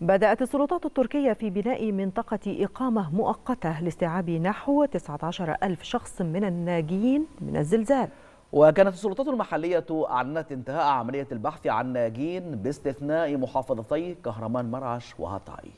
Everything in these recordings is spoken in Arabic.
بدأت السلطات التركية في بناء منطقة إقامة مؤقتة لاستيعاب نحو 19 ألف شخص من الناجين من الزلزال وكانت السلطات المحلية أعلنت انتهاء عملية البحث عن ناجين باستثناء محافظتي كهرمان مرعش وهطعي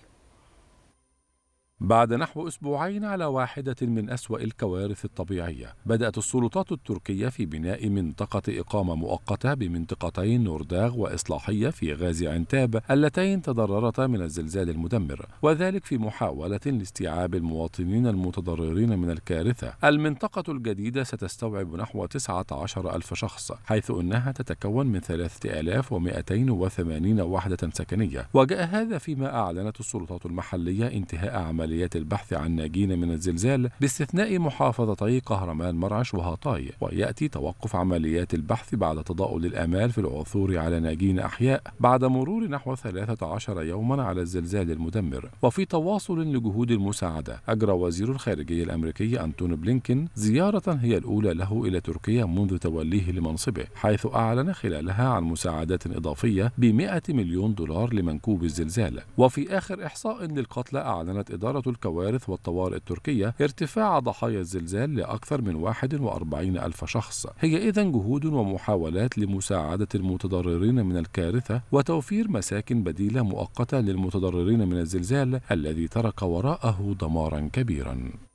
بعد نحو أسبوعين على واحدة من أسوأ الكوارث الطبيعية بدأت السلطات التركية في بناء منطقة إقامة مؤقتة بمنطقتي نورداغ وإصلاحية في غازي عنتاب اللتين تضررتا من الزلزال المدمر وذلك في محاولة لاستيعاب المواطنين المتضررين من الكارثة المنطقة الجديدة ستستوعب نحو 19 ألف شخص حيث أنها تتكون من 3280 وحدة سكنية وجاء هذا فيما أعلنت السلطات المحلية انتهاء عمل عمليات البحث عن ناجين من الزلزال باستثناء محافظتي كهرمان مرعش وهطاي ويأتي توقف عمليات البحث بعد تضاؤل الآمال في العثور على ناجين أحياء بعد مرور نحو 13 يوما على الزلزال المدمر وفي تواصل لجهود المساعدة أجرى وزير الخارجية الأمريكي أنتوني بلينكين زيارة هي الأولى له إلى تركيا منذ توليه لمنصبه حيث أعلن خلالها عن مساعدات إضافية ب 100 مليون دولار لمنكوب الزلزال وفي آخر إحصاء للقتلى أعلنت إدارة إشارة الكوارث والطوارئ التركية ارتفاع ضحايا الزلزال لأكثر من 41 ألف شخص هي إذا جهود ومحاولات لمساعدة المتضررين من الكارثة وتوفير مساكن بديلة مؤقتة للمتضررين من الزلزال الذي ترك وراءه دمارا كبيرا